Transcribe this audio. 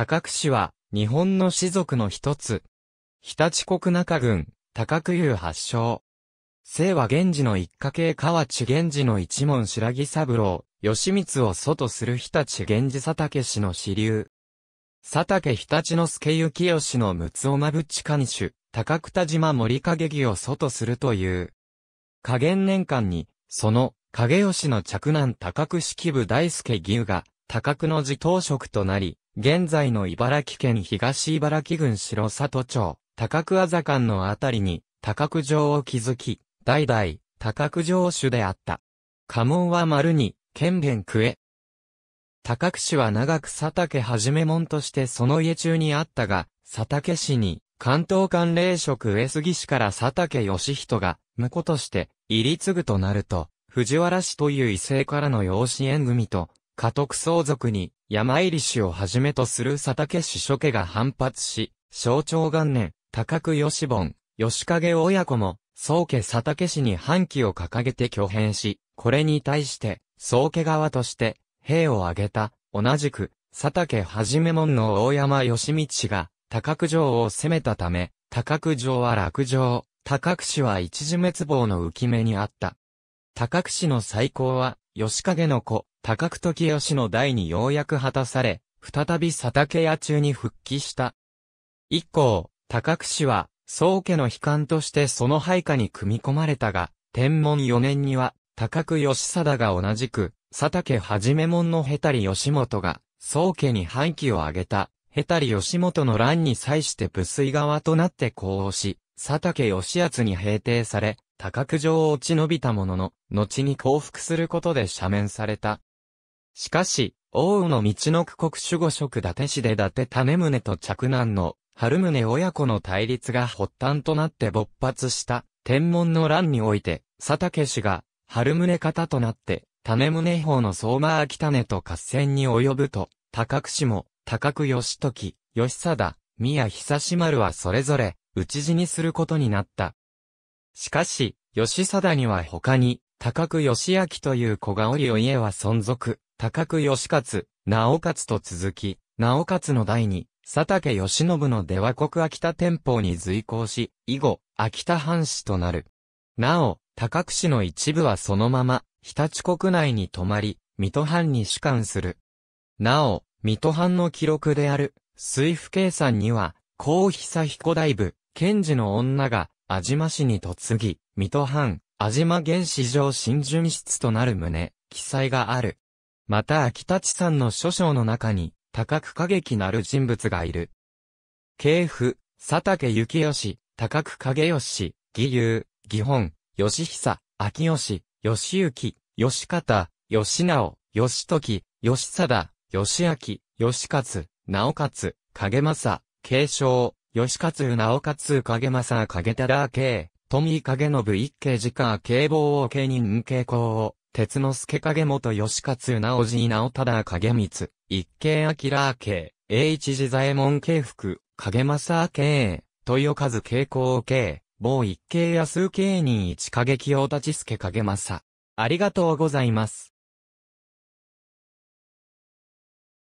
高久氏は、日本の士族の一つ。日立国中郡、高久湯発祥。清は源氏の一家系河内源氏の一門白木三郎、義光を祖とする日立源氏佐竹氏の支流。佐竹日立之助幸義の六つおまぶちかに高久田島森影義を祖とするという。加減年間に、その、影吉の着男高久式部大助義勇が、高久の自当職となり、現在の茨城県東茨城郡城里町、高久浅間のあたりに、高久城を築き、代々、高久城主であった。家紋は丸に、県弁区へ。高久氏は長く佐竹はじめ門としてその家中にあったが、佐竹氏に、関東官令職上杉氏から佐竹義人が、婿として、入り継ぐとなると、藤原氏という異性からの養子縁組と、家督相続に、山入氏をはじめとする佐竹氏諸家が反発し、象徴元年、高久義本、吉影親子も、宗家佐竹氏に反旗を掲げて挙兵し、これに対して、宗家側として、兵を挙げた、同じく、佐竹はじめ門の大山義道氏が、高久城を攻めたため、高久城は落城、高久氏は一時滅亡の浮き目にあった。高久氏の最高は、義景の子、高久時義の代にようやく果たされ、再び佐竹屋中に復帰した。以降、高久氏は、宗家の悲観としてその配下に組み込まれたが、天文4年には、高久義貞が同じく、佐竹はじめ門のヘタリ義元が、宗家に廃棄を挙げた、ヘタリ義元の乱に際して武水側となって呼応し、佐竹義厚に平定され、多角上落ち延びたものの、後に降伏することで赦免された。しかし、王の道の区国守護職伊達氏で伊達種宗と嫡男の春宗親子の対立が発端となって勃発した天文の乱において、佐竹氏が春宗方となって、種宗法の相馬秋種と合戦に及ぶと、高角氏も、高角義時、義貞、宮久志丸はそれぞれ、討ち死にすることになった。しかし、義貞には他に、高久義明という子がおりお家は存続、高久義勝、直勝と続き、直勝の代に、佐竹義信の出羽国秋田天保に随行し、以後、秋田藩士となる。なお、高久市の一部はそのまま、日立国内に泊まり、水戸藩に主管する。なお、水戸藩の記録である、水府計算には、高久彦大部、賢治の女が、安島市に嫁ぎ、水戸藩、安島原市上新巡室となる旨、記載がある。また秋田さんの諸章の中に、高く過激なる人物がいる。系譜、佐竹幸義、高く影義、義勇、義本、義久、秋吉、義行、義方、義直、義時、義貞、義明、義勝、直勝、影正、継承、吉勝直勝影正影忠慶、富影信一慶直慶坊王慶人慶公、を、鉄之助影元吉勝直次直忠影光、一慶明慶、栄一寺左衛門慶福、影正慶、豊和慶公慶、某一慶安慶人一影清立助影正。ありがとうございます。